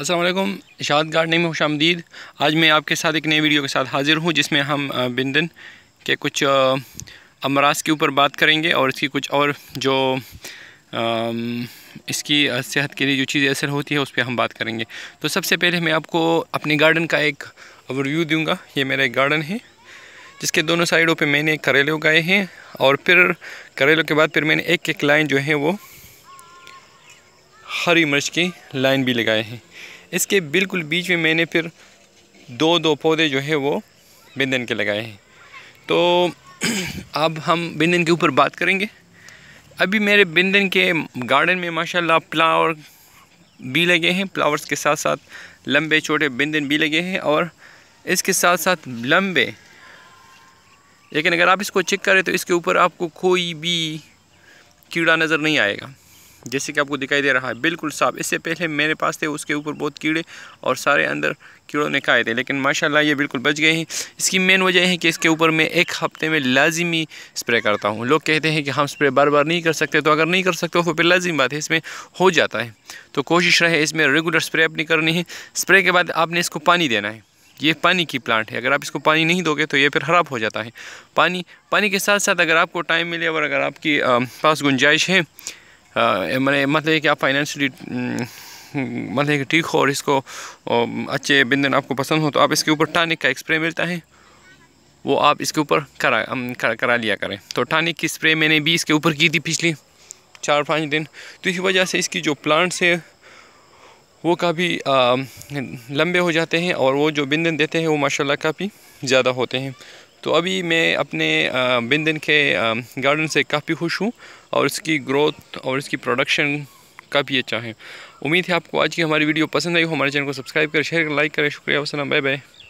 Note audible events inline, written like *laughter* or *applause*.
Aslam इशाद gardening में खुश आमदीद आज मैं आपके साथ एक नई वीडियो के साथ हाज़िर हूँ जिसमें हम बिंदन के कुछ अमराज के ऊपर बात करेंगे और इसकी कुछ और जो इसकी सेहत के लिए जो चीज़ें असर होती है उस पर हम बात करेंगे तो सबसे पहले मैं आपको अपने गार्डन का एक ओवरव्यू दूंगा ये मेरा एक गार्डन है जिसके दोनों साइडों पर मैंने करेले उगाए हैं और फिर करेलों के बाद फिर मैंने एक एक लाइन जो है वो हरी मिर्च की लाइन भी लगाए हैं इसके बिल्कुल बीच में मैंने फिर दो दो पौधे जो है वो बिंदन के लगाए हैं तो *clears throat* अब हम बिंदन के ऊपर बात करेंगे अभी मेरे बिंदन के गार्डन में माशाल्लाह फ्लावर भी लगे हैं फ्लावर्स के साथ साथ लंबे छोटे बिंदन भी लगे हैं और इसके साथ साथ लंबे लेकिन अगर आप इसको चेक करें तो इसके ऊपर आपको कोई भी कीड़ा नज़र नहीं आएगा जैसे कि आपको दिखाई दे रहा है बिल्कुल साफ इससे पहले मेरे पास थे उसके ऊपर बहुत कीड़े और सारे अंदर कीड़ों ने खाए थे लेकिन माशाल्लाह ये बिल्कुल बच गए हैं इसकी मेन वजह है कि इसके ऊपर मैं एक हफ्ते में लाजिमी स्प्रे करता हूँ लोग कहते हैं कि हम स्प्रे बार बार नहीं कर सकते तो अगर नहीं कर सकते तो फिर लाजिम बात है इसमें हो जाता है तो कोशिश रहे इसमें रेगुलर स्प्रे अपनी करनी है स्प्रे के बाद आपने इसको पानी देना है ये पानी की प्लांट है अगर आप इसको पानी नहीं दोगे तो ये फिर ख़राब हो जाता है पानी पानी के साथ साथ अगर आपको टाइम मिले और अगर आपकी पास गुंजाइश है हाँ, मैंने मतलब कि आप फाइनेंशली मतलब कि ठीक हो और इसको अच्छे बिंदन आपको पसंद हो तो आप इसके ऊपर टानिक का स्प्रे मिलता है वो आप इसके ऊपर करा कर, करा लिया करें तो टानिक की स्प्रे मैंने भी इसके ऊपर की थी पिछली चार पाँच दिन तो इसी वजह से इसकी जो प्लांट्स है वो काफ़ी लंबे हो जाते हैं और वो जो बिंदन देते हैं वो माशाल्लाह काफ़ी ज़्यादा होते हैं तो अभी मैं अपने बिंदन के गार्डन से काफ़ी खुश हूँ और इसकी ग्रोथ और इसकी प्रोडक्शन काफ़ी अच्छा है उम्मीद है आपको आज की हमारी वीडियो पसंद आई हो हमारे चैनल को सब्सक्राइब करें शेयर करें लाइक करें शुक्रिया वसलम बाय बाय